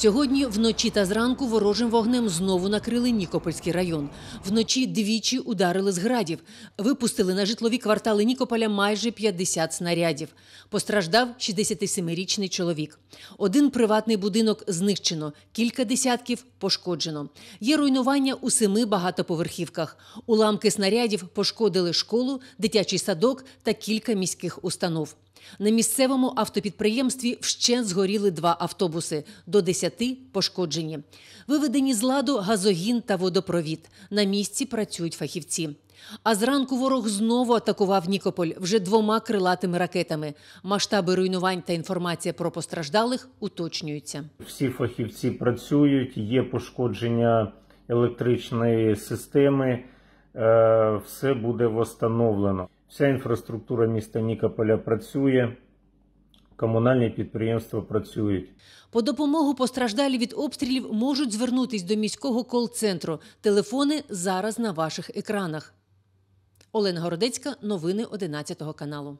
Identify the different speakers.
Speaker 1: Сьогодні вночі та зранку ворожим вогнем знову накрили Нікопольський район. Вночі двічі ударили з градів. Випустили на житлові квартали Нікополя майже 50 снарядів. Постраждав 67-річний чоловік. Один приватний будинок знищено, кілька десятків пошкоджено. Є руйнування у семи багатоповерхівках. Уламки снарядів пошкодили школу, дитячий садок та кілька міських установ. На місцевому автопідприємстві вщент згоріли два автобуси до 10 пошкоджені. Виведені з ладу газогін та водопровід. На місці працюють фахівці. А зранку ворог знову атакував Нікополь вже двома крилатими ракетами. Масштаби руйнувань та інформація про постраждалих уточнюються.
Speaker 2: Всі фахівці працюють, є пошкодження електричної системи, е, все буде встановлено. Вся інфраструктура міста Нікополя працює. Комунальні підприємства працюють
Speaker 1: по допомогу. Постраждалі від обстрілів можуть звернутись до міського кол-центру. Телефони зараз на ваших екранах. Олена Городецька, новини 11 каналу.